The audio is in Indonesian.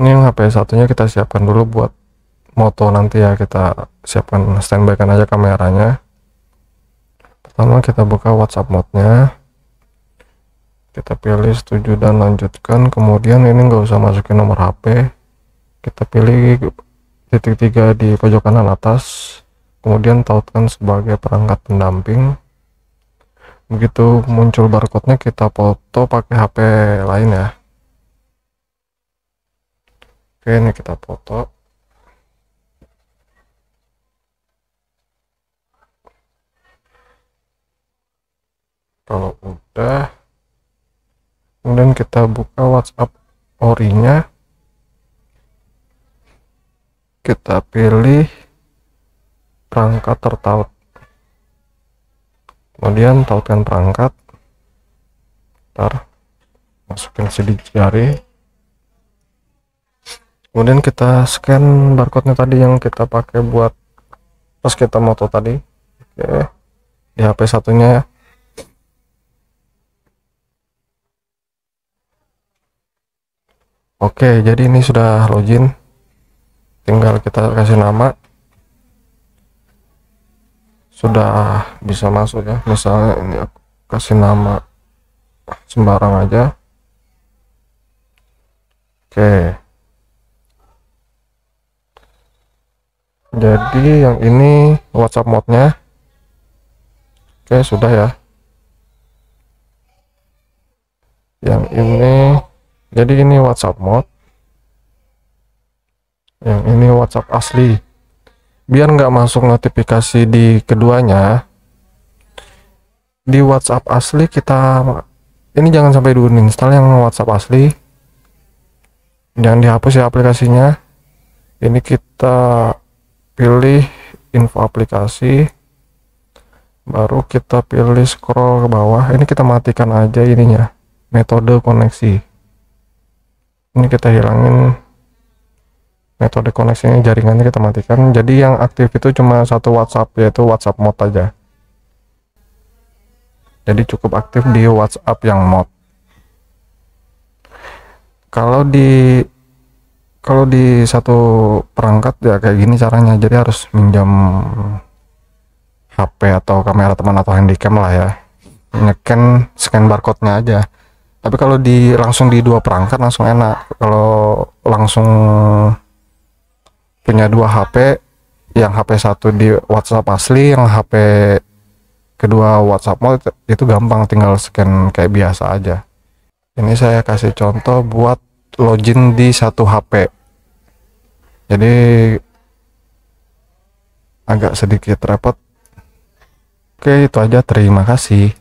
ini yang HP satunya kita siapkan dulu buat moto nanti ya kita siapkan standby kan aja kameranya pertama kita buka WhatsApp mode-nya kita pilih setuju dan lanjutkan kemudian ini nggak usah masukin nomor HP kita pilih titik tiga di pojok kanan atas kemudian tautkan sebagai perangkat pendamping begitu muncul barcode-nya kita foto pakai HP lain ya oke ini kita foto kalau udah kemudian kita buka WhatsApp orinya kita pilih perangkat tertaut kemudian tautkan perangkat ntar masukin sidik jari kemudian kita scan barcode nya tadi yang kita pakai buat pas kita moto tadi oke okay. di HP satunya ya oke jadi ini sudah login tinggal kita kasih nama sudah bisa masuk ya misalnya ini aku kasih nama sembarang aja oke okay. jadi yang ini WhatsApp modnya oke sudah ya yang ini jadi ini WhatsApp mod yang ini WhatsApp asli biar nggak masuk notifikasi di keduanya di WhatsApp asli kita ini jangan sampai dulu install yang WhatsApp asli jangan dihapus ya aplikasinya ini kita pilih info aplikasi baru kita pilih scroll ke bawah ini kita matikan aja ininya metode koneksi ini kita hilangin metode koneksinya jaringannya kita matikan jadi yang aktif itu cuma satu WhatsApp yaitu WhatsApp mode aja jadi cukup aktif di WhatsApp yang mod kalau di kalau di satu perangkat ya kayak gini caranya jadi harus minjam HP atau kamera teman atau handycam lah ya nyeken scan barcode-nya aja tapi kalau di langsung di dua perangkat langsung enak kalau langsung punya dua HP yang HP satu di WhatsApp asli yang HP kedua WhatsApp mode itu, itu gampang tinggal scan kayak biasa aja ini saya kasih contoh buat login di satu HP jadi agak sedikit repot oke itu aja terima kasih